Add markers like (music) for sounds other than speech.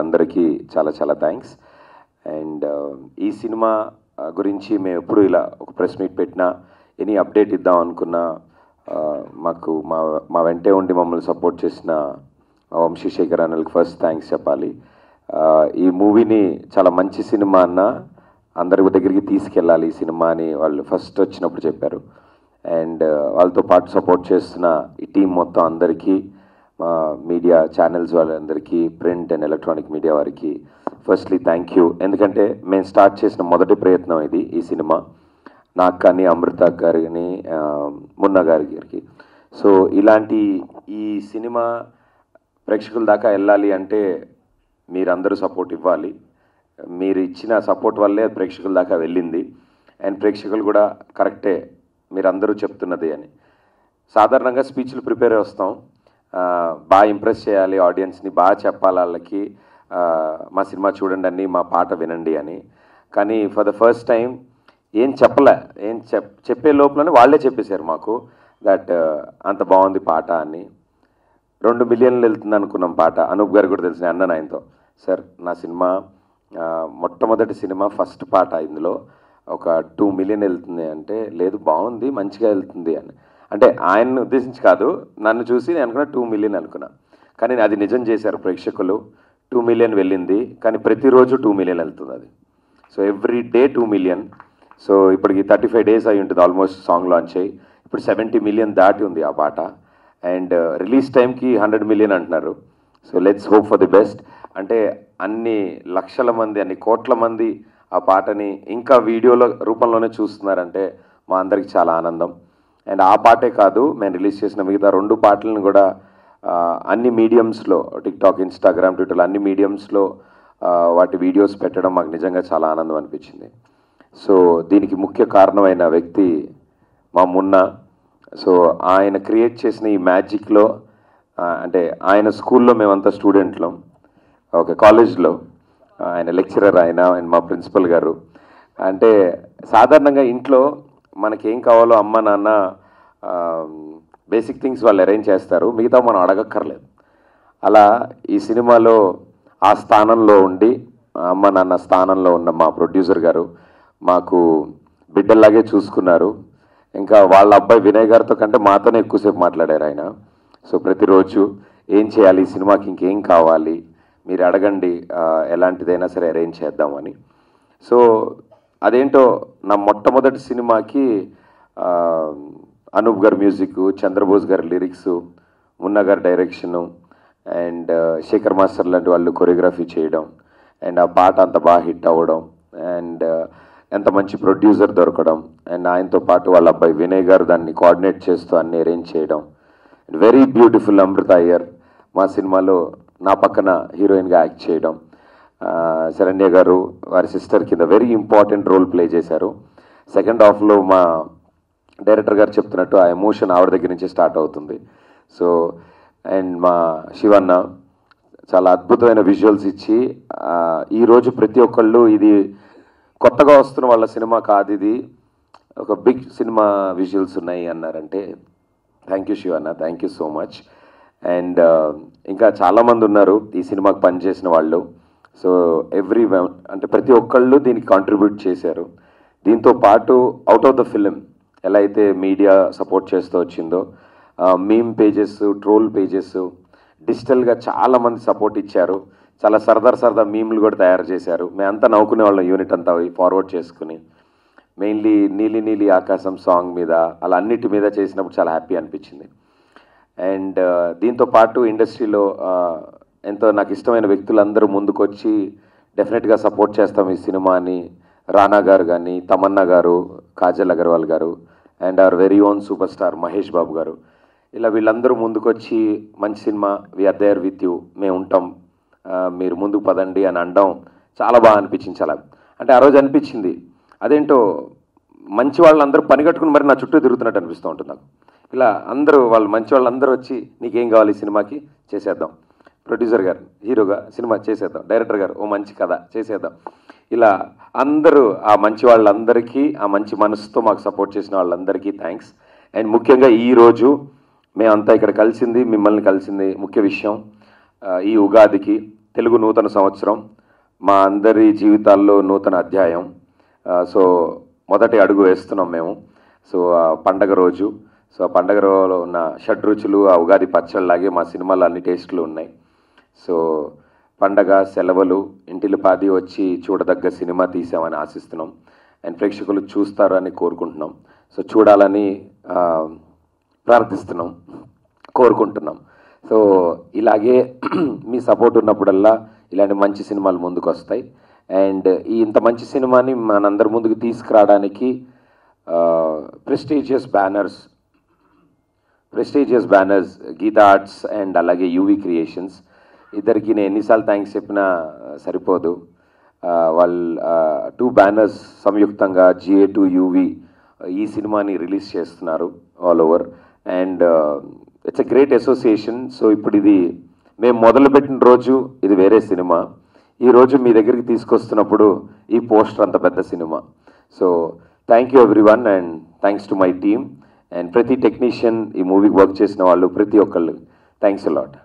అందరికీ చాలా చాలా థ్యాంక్స్ అండ్ uh, ఈ సినిమా uh, గురించి మేము ఎప్పుడు ఇలా ఒక ప్రెస్ మీట్ పెట్టినా ఎనీ అప్డేట్ ఇద్దాం అనుకున్నా uh, మాకు మా మా వెంటే ఉండి మమ్మల్ని సపోర్ట్ చేసిన వంశీశేఖర్ అన్నలకి ఫస్ట్ థ్యాంక్స్ చెప్పాలి ఈ మూవీని చాలా మంచి సినిమా అన్న అందరి దగ్గరికి తీసుకెళ్ళాలి ఈ సినిమా అని వాళ్ళు ఫస్ట్ వచ్చినప్పుడు చెప్పారు అండ్ వాళ్ళతో పాటు సపోర్ట్ చేస్తున్న ఈ టీం మొత్తం అందరికీ మా మీడియా ఛానల్స్ వాళ్ళందరికీ ప్రింట్ అండ్ ఎలక్ట్రానిక్ మీడియా వారికి ఫస్ట్లీ థ్యాంక్ యూ ఎందుకంటే మేము స్టార్ట్ చేసిన మొదటి ప్రయత్నం ఇది ఈ సినిమా నాకు కానీ అమృత గారిని మున్న గారి గారికి సో ఇలాంటి ఈ సినిమా ప్రేక్షకుల దాకా వెళ్ళాలి అంటే మీరందరూ సపోర్ట్ ఇవ్వాలి మీరు ఇచ్చిన సపోర్ట్ వల్లే ప్రేక్షకుల దాకా వెళ్ళింది అండ్ ప్రేక్షకులు కూడా కరెక్టే మీరందరూ చెప్తున్నది అని సాధారణంగా స్పీచ్లు ప్రిపేర్ వస్తాం బాగా ఇంప్రెస్ చేయాలి ఆడియన్స్ని బాగా చెప్పాలి వాళ్ళకి మా సినిమా చూడండి అని మా పాట వినండి అని కానీ ఫర్ ద ఫస్ట్ టైం ఏం చెప్పలే ఏం చెప్ చెప్పే లోపలనే వాళ్ళే చెప్పేశారు మాకు దట్ అంత బాగుంది పాట అని రెండు మిలియన్లు వెళ్తుంది అనుకున్నాం పాట అనూప్ గారు కూడా తెలిసిన అన్న నాయనతో సార్ నా సినిమా మొట్టమొదటి సినిమా ఫస్ట్ పాట ఇందులో ఒక టూ మిలియన్ వెళ్తుంది అంటే లేదు బాగుంది మంచిగా వెళ్తుంది అని అంటే ఆయన్ని ఉద్దేశించి కాదు నన్ను చూసి నేను అనుకున్నా టూ మిలియన్ అనుకున్నా కానీ అది నిజం చేశారు ప్రేక్షకులు టూ మిలియన్ వెళ్ళింది కానీ ప్రతిరోజు టూ మిలియన్ వెళ్తుంది అది so every day two million so ఇప్పటికి థర్టీ ఫైవ్ డేస్ అయి ఉంటుంది ఆల్మోస్ట్ సాంగ్ లాంచ్ అయ్యి ఇప్పుడు సెవెంటీ మిలియన్ దాటి ఉంది ఆ పాట అండ్ రిలీజ్ టైంకి హండ్రెడ్ మిలియన్ అంటున్నారు so let's hope for the best అంటే అన్ని లక్షల మంది అన్ని కోట్ల మంది ఆ పాటని ఇంకా వీడియోల రూపంలోనే చూస్తున్నారంటే మా అందరికి చాలా ఆనందం అండ్ ఆ పాటే కాదు మేము రిలీజ్ చేసిన మిగతా రెండు పాటలను కూడా అన్ని మీడియంస్లో టిక్టాక్ ఇన్స్టాగ్రామ్ ట్విట్టర్ అన్ని మీడియంస్లో వాటి వీడియోస్ పెట్టడం మాకు నిజంగా చాలా ఆనందం అనిపించింది సో దీనికి ముఖ్య కారణమైన వ్యక్తి మా మున్న సో ఆయన క్రియేట్ చేసిన ఈ మ్యాజిక్లో అంటే ఆయన స్కూల్లో మేమంతా స్టూడెంట్లం ఒక కాలేజ్లో ఆయన లెక్చరర్ ఆయన అండ్ మా ప్రిన్సిపల్ గారు అంటే సాధారణంగా ఇంట్లో మనకేం కావాలో అమ్మ నాన్న బేసిక్ థింగ్స్ వాళ్ళు అరేంజ్ చేస్తారు మిగతా మనం అడగక్కర్లేదు అలా ఈ సినిమాలో ఆ స్థానంలో ఉండి అమ్మ నాన్న స్థానంలో ఉన్న మా ప్రొడ్యూసర్ గారు మాకు బిడ్డల్లాగే చూసుకున్నారు ఇంకా వాళ్ళ అబ్బాయి వినయ్ గారితో కంటే మాతోనే ఎక్కువసేపు మాట్లాడారు ఆయన సో ప్రతిరోజు ఏం చేయాలి సినిమాకి ఇంకేం కావాలి మీరు అడగండి ఎలాంటిదైనా సరే అరేంజ్ చేద్దామని సో అదేంటో నా మొట్టమొదటి సినిమాకి అనూప్ గారి మ్యూజిక్ చంద్రబోస్ గారి లిరిక్స్ మున్నా గారి డైరెక్షను అండ్ శేఖర్ మాస్టర్ లాంటి వాళ్ళు కొరియోగ్రఫీ చేయడం అండ్ ఆ పాట అంత బాగా హిట్ అవ్వడం అండ్ ఎంత మంచి ప్రొడ్యూసర్ దొరకడం అండ్ ఆయనతో పాటు వాళ్ళ అబ్బాయి వినయ్ గారు దాన్ని కోఆర్డినేట్ చేస్తూ అన్ని అరేంజ్ చేయడం వెరీ బ్యూటిఫుల్ అమృత అయ్యర్ మా సినిమాలో నా పక్కన హీరోయిన్గా యాక్ట్ చేయడం శరణ్య గారు వారి సిస్టర్ కింద వెరీ ఇంపార్టెంట్ రోల్ ప్లే చేశారు సెకండ్ హాఫ్లో మా డైరెక్టర్ గారు చెప్తున్నట్టు ఆ ఎమోషన్ ఆవిడ దగ్గర నుంచి స్టార్ట్ అవుతుంది సో అండ్ మా శివన్న చాలా అద్భుతమైన విజువల్స్ ఇచ్చి ఈరోజు ప్రతి ఒక్కళ్ళు ఇది కొత్తగా వస్తున్న వాళ్ళ సినిమా కాదు ఇది ఒక బిగ్ సినిమా విజువల్స్ ఉన్నాయి అన్నారంటే thank you Shivanna thank you so much and ఇంకా చాలామంది ఉన్నారు ఈ సినిమాకి పనిచేసిన వాళ్ళు సో ఎవ్రీ అంటే ప్రతి ఒక్కళ్ళు దీనికి కాంట్రిబ్యూట్ చేశారు దీంతో పాటు అవుట్ ఆఫ్ ద ఫిలిం ఎలా అయితే మీడియా సపోర్ట్ చేస్తూ వచ్చిందో మీమ్ పేజెస్ ట్రోల్ పేజెస్ డిజిటల్గా చాలామంది సపోర్ట్ ఇచ్చారు చాలా సరదా సరదా మీమ్లు కూడా తయారు చేశారు మేమంతా నవ్వుకునే వాళ్ళం యూనిట్ అంతా ఫార్వర్డ్ చేసుకుని మెయిన్లీ నీలి నీలి ఆకాశం సాంగ్ మీద అలా అన్నిటి మీద చేసినప్పుడు చాలా హ్యాపీ అనిపించింది అండ్ దీంతో పాటు ఇండస్ట్రీలో ఎంతో నాకు ఇష్టమైన వ్యక్తులందరూ ముందుకొచ్చి డెఫినెట్గా సపోర్ట్ చేస్తాం ఈ సినిమాని రానా గారు కానీ తమన్నా గారు Kajal Agarwal garu and our very own super star Mahesh Babu garu ఇలా వీళ్ళందరూ ముందుకొచ్చి మంచి cinema we are with you మేము ఉంటాం మీరు ముందుకు పదండి అని అనడం చాలా బాగా అనిపించింది చాలా అంటే ఆ రోజు అనిపించింది అదేంటో మంచి వాళ్ళందరూ పని కట్టుకుని మరి నా చుట్టూ తిరుగుతున్నట్టు అనిపిస్తూ ఉంటుంది నాకు ఇలా అందరూ వాళ్ళు మంచి వాళ్ళందరూ వచ్చి నీకేం కావాలి సినిమాకి చేసేద్దాం ప్రొడ్యూసర్ గారు హీరోగా సినిమా చేసేద్దాం డైరెక్టర్ గారు ఓ మంచి కథ చేసేద్దాం ఇలా అందరూ ఆ మంచి వాళ్ళందరికీ ఆ మంచి మనసుతో మాకు సపోర్ట్ చేసిన వాళ్ళందరికీ థ్యాంక్స్ అండ్ ముఖ్యంగా ఈరోజు మేమంతా ఇక్కడ కలిసింది మిమ్మల్ని కలిసింది ముఖ్య విషయం ఈ ఉగాదికి తెలుగు నూతన సంవత్సరం మా అందరి జీవితాల్లో నూతన అధ్యాయం సో మొదటి అడుగు వేస్తున్నాం మేము సో ఆ పండగ రోజు సో ఆ పండగ రోజులో ఉన్న షడ్రుచులు ఆ ఉగాది పచ్చళ్ళలాగే మా సినిమాలో అన్ని టేస్ట్లు ఉన్నాయి సో పండగ సెలవులు ఇంటిలిపాది వచ్చి చూడదగ్గ సినిమా తీసామని ఆశిస్తున్నాం అండ్ ప్రేక్షకులు చూస్తారని కోరుకుంటున్నాం సో చూడాలని ప్రార్థిస్తున్నాం కోరుకుంటున్నాం సో ఇలాగే (clears throat) మీ సపోర్ట్ ఉన్నప్పుడల్లా ఇలాంటి మంచి సినిమాలు ముందుకు వస్తాయి అండ్ ఈ ఇంత మంచి సినిమాని మనందరి ముందుకు తీసుకురావడానికి prestigious banners prestigious banners Geetha Arts and అలాగే యూవీ క్రియేషన్స్ ఇద్దరికి నేను ఎన్నిసార్లు థ్యాంక్స్ చెప్పినా సరిపోదు వాళ్ళు టూ బ్యానర్స్ సంయుక్తంగా జిఏ టూ యూవి ఈ సినిమాని రిలీజ్ చేస్తున్నారు all over and it's a great association so ఇప్పుడు ఇది మేము మొదలుపెట్టిన రోజు ఇది వేరే సినిమా ఈ రోజు మీ దగ్గరికి తీసుకొస్తున్నప్పుడు ఈ పోస్టర్ అంత పెద్ద cinema so thank you everyone and thanks to my team and ప్రతి టెక్నీషియన్ ఈ మూవీకి వర్క్ చేసిన వాళ్ళు ప్రతి ఒక్కళ్ళు థ్యాంక్స్ అలాట్